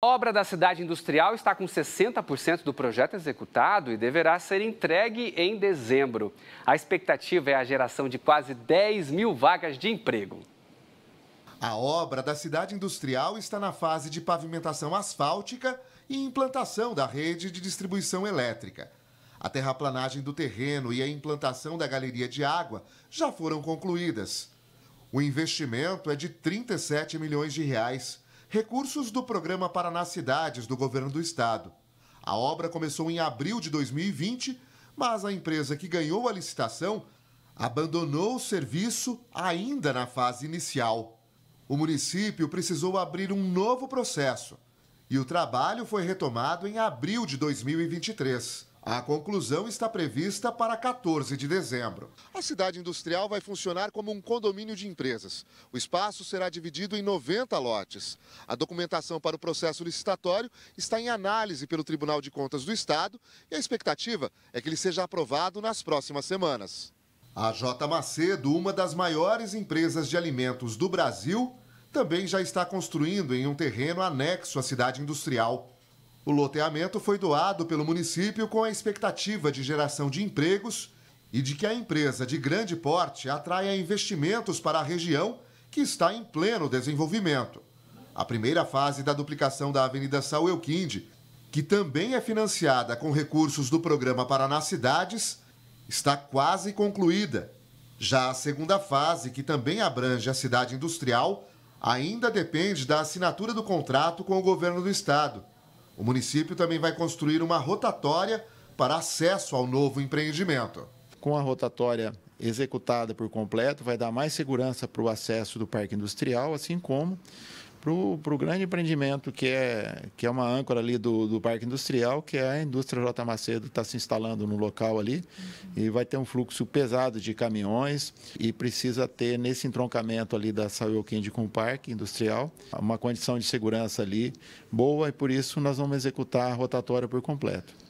A obra da cidade industrial está com 60% do projeto executado e deverá ser entregue em dezembro. A expectativa é a geração de quase 10 mil vagas de emprego. A obra da cidade industrial está na fase de pavimentação asfáltica e implantação da rede de distribuição elétrica. A terraplanagem do terreno e a implantação da galeria de água já foram concluídas. O investimento é de 37 milhões de reais recursos do programa Paraná Cidades do governo do estado. A obra começou em abril de 2020, mas a empresa que ganhou a licitação abandonou o serviço ainda na fase inicial. O município precisou abrir um novo processo e o trabalho foi retomado em abril de 2023. A conclusão está prevista para 14 de dezembro. A cidade industrial vai funcionar como um condomínio de empresas. O espaço será dividido em 90 lotes. A documentação para o processo licitatório está em análise pelo Tribunal de Contas do Estado e a expectativa é que ele seja aprovado nas próximas semanas. A J. Macedo, uma das maiores empresas de alimentos do Brasil, também já está construindo em um terreno anexo à cidade industrial. O loteamento foi doado pelo município com a expectativa de geração de empregos e de que a empresa de grande porte atraia investimentos para a região que está em pleno desenvolvimento. A primeira fase da duplicação da Avenida Sauelquinde, que também é financiada com recursos do programa Paraná Cidades, está quase concluída. Já a segunda fase, que também abrange a cidade industrial, ainda depende da assinatura do contrato com o governo do estado. O município também vai construir uma rotatória para acesso ao novo empreendimento. Com a rotatória executada por completo, vai dar mais segurança para o acesso do parque industrial, assim como para o grande empreendimento que é, que é uma âncora ali do, do Parque Industrial, que é a indústria J. Macedo, está se instalando no local ali uhum. e vai ter um fluxo pesado de caminhões e precisa ter nesse entroncamento ali da Saúde com o Parque Industrial uma condição de segurança ali boa e por isso nós vamos executar a rotatória por completo.